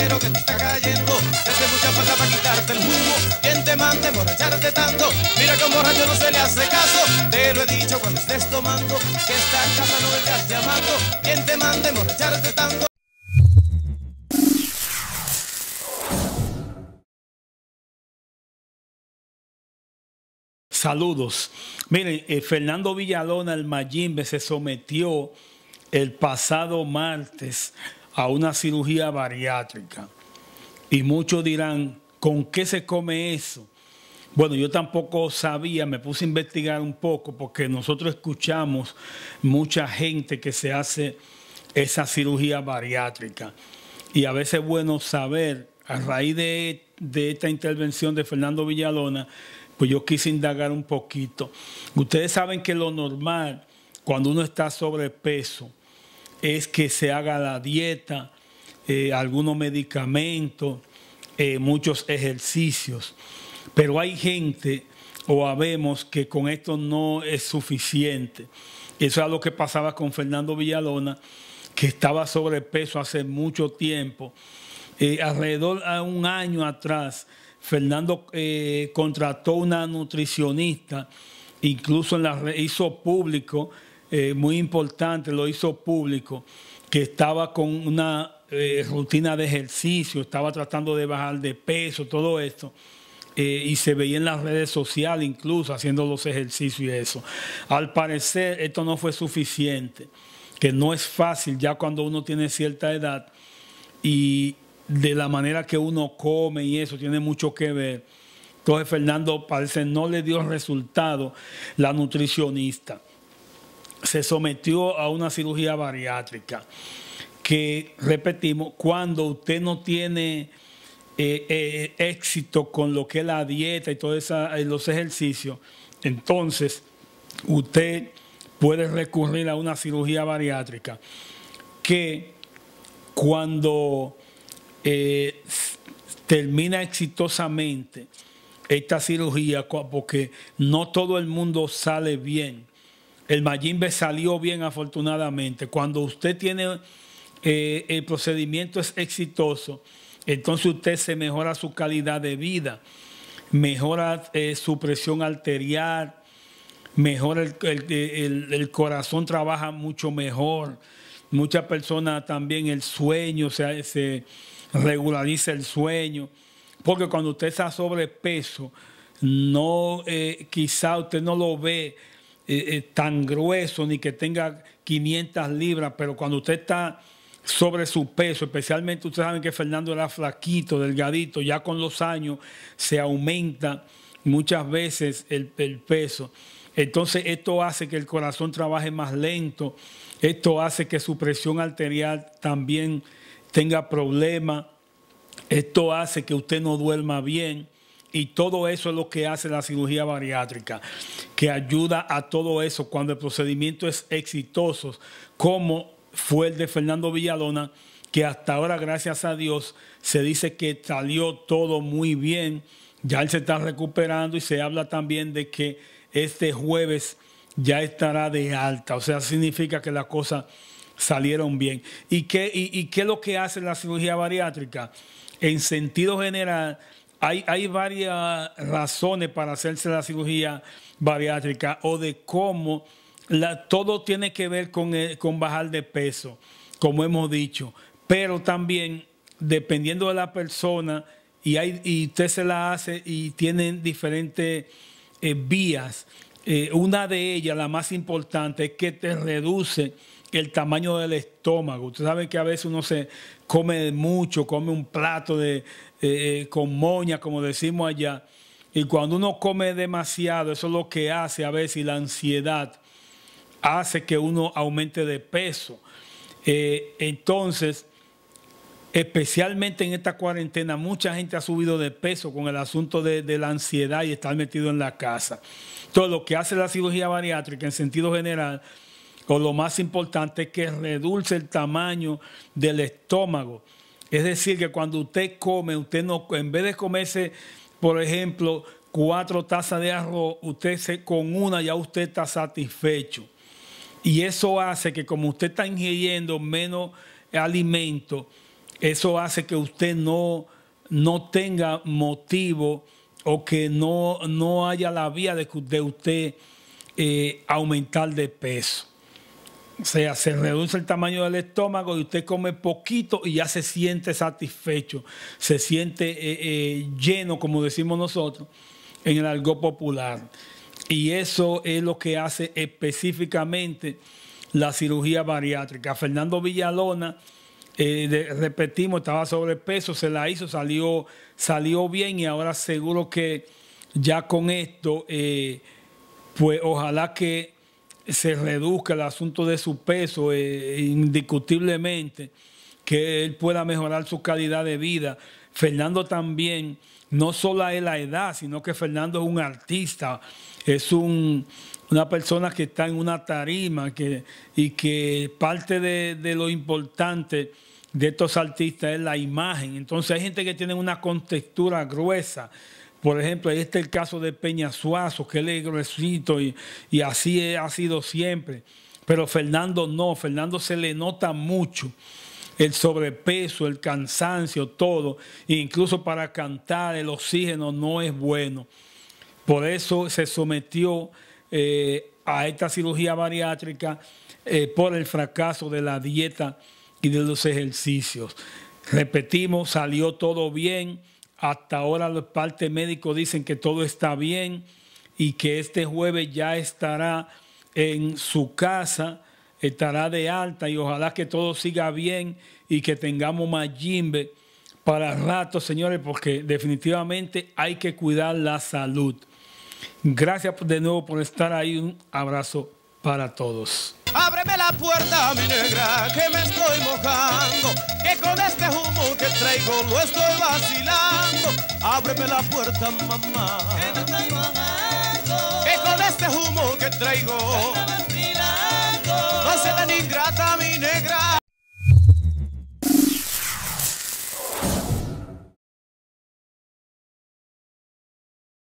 dinero que te está cayendo. Te hace mucha falta para quitarte el jugo. ¿Quién te mande emborracharte tanto? Mira que a yo no se le hace caso. Te lo he dicho cuando estés tomando. Que esta casa no vengas llamando. ¿Quién te mande emborracharte tanto? Saludos. Miren, eh, Fernando Villalona, el Mayimbe, se sometió el pasado martes a una cirugía bariátrica. Y muchos dirán, ¿con qué se come eso? Bueno, yo tampoco sabía, me puse a investigar un poco porque nosotros escuchamos mucha gente que se hace esa cirugía bariátrica. Y a veces es bueno saber, a raíz de, esta intervención de Fernando Villalona, pues yo quise indagar un poquito. Ustedes saben que lo normal, cuando uno está sobrepeso, es que se haga la dieta, eh, algunos medicamentos, eh, muchos ejercicios. Pero hay gente o habemos que con esto no es suficiente. Eso es lo que pasaba con Fernando Villalona, que estaba sobrepeso hace mucho tiempo. Eh, alrededor a un año atrás, Fernando contrató una nutricionista, incluso en la, hizo público eh, muy importante, lo hizo público, que estaba con una eh, rutina de ejercicio, estaba tratando de bajar de peso, todo esto. Eh, y se veía en las redes sociales incluso haciendo los ejercicios y eso. Al parecer esto no fue suficiente, que no es fácil ya cuando uno tiene cierta edad y de la manera que uno come y eso tiene mucho que ver. Entonces Fernando parece no le dio resultado la nutricionista se sometió a una cirugía bariátrica, que repetimos, cuando usted no tiene eh, eh, éxito con lo que es la dieta y todos eh, los ejercicios, entonces usted puede recurrir a una cirugía bariátrica que cuando termina exitosamente esta cirugía, porque no todo el mundo sale bien, el Mayimbe salió bien afortunadamente. Cuando usted tiene eh, el procedimiento es exitoso, entonces usted se mejora su calidad de vida, mejora eh, su presión arterial, mejora el, corazón, trabaja mucho mejor. Muchas personas también el sueño, se regulariza el sueño. Porque cuando usted está sobrepeso, no, eh, quizá usted no lo ve, eh, eh, tan grueso ni que tenga 500 libras, pero cuando usted está sobre su peso, especialmente usted saben que Fernando era flaquito, delgadito, ya con los años se aumenta muchas veces el, el peso. Entonces esto hace que el corazón trabaje más lento, esto hace que su presión arterial también tenga problemas, esto hace que usted no duerma bien. Y todo eso es lo que hace la cirugía bariátrica, que ayuda a todo eso cuando el procedimiento es exitoso, como fue el de Fernando Villalona, que hasta ahora, gracias a Dios, se dice que salió todo muy bien, ya él se está recuperando y se habla también de que este jueves ya estará de alta, o sea, significa que las cosas salieron bien. ¿Y qué, qué es lo que hace la cirugía bariátrica? En sentido general, hay, varias razones para hacerse la cirugía bariátrica o de cómo la, todo tiene que ver con, eh, con bajar de peso, como hemos dicho, pero también dependiendo de la persona y, y usted se la hace y tienen diferentes eh, vías. Eh, una de ellas, la más importante, es que te reduce el tamaño del estómago. ustedes saben que a veces uno se come mucho, come un plato de, eh, eh, con moña, como decimos allá. Y cuando uno come demasiado, eso es lo que hace a veces, la ansiedad hace que uno aumente de peso. Eh, entonces, especialmente en esta cuarentena, mucha gente ha subido de peso con el asunto de, de, la ansiedad y estar metido en la casa. Entonces, lo que hace la cirugía bariátrica en sentido general lo más importante es que reduce el tamaño del estómago. Es decir, que cuando usted come, usted no, en vez de comerse, por ejemplo, cuatro tazas de arroz, usted se, con una ya usted está satisfecho. Y eso hace que como usted está ingiriendo menos alimento, eso hace que usted no, no tenga motivo o que no, no haya la vía de, usted eh, aumentar de peso. O sea, se reduce el tamaño del estómago y usted come poquito y ya se siente satisfecho, se siente eh, eh, lleno, como decimos nosotros, en el algo popular. Y eso es lo que hace específicamente la cirugía bariátrica. Fernando Villalona, eh, repetimos, estaba sobrepeso, se la hizo, salió, salió bien y ahora seguro que ya con esto, pues ojalá que se reduzca el asunto de su peso eh, indiscutiblemente, que él pueda mejorar su calidad de vida. Fernando también, no solo es la edad, sino que Fernando es un artista, es un, una persona que está en una tarima que, y que parte de, de lo importante de estos artistas es la imagen. Entonces hay gente que tiene una contextura gruesa por ejemplo, ahí está el caso de Peña Suazo, que él es gruesito y, así ha sido siempre. Pero Fernando no, Fernando se le nota mucho el sobrepeso, el cansancio, todo. E incluso para cantar el oxígeno no es bueno. Por eso se sometió eh, a esta cirugía bariátrica eh, por el fracaso de la dieta y de los ejercicios. Repetimos, salió todo bien hasta ahora los parte médico dicen que todo está bien y que este jueves ya estará en su casa, estará de alta y ojalá que todo siga bien y que tengamos más jimbe para rato, señores, porque definitivamente hay que cuidar la salud. Gracias de nuevo por estar ahí. Un abrazo para todos. Ábreme la puerta, mi negra, que me estoy mojando. Que con este humo que traigo lo estoy vacilando. Ábreme la puerta, mamá. Que me estoy mojando. Que con este humo que traigo.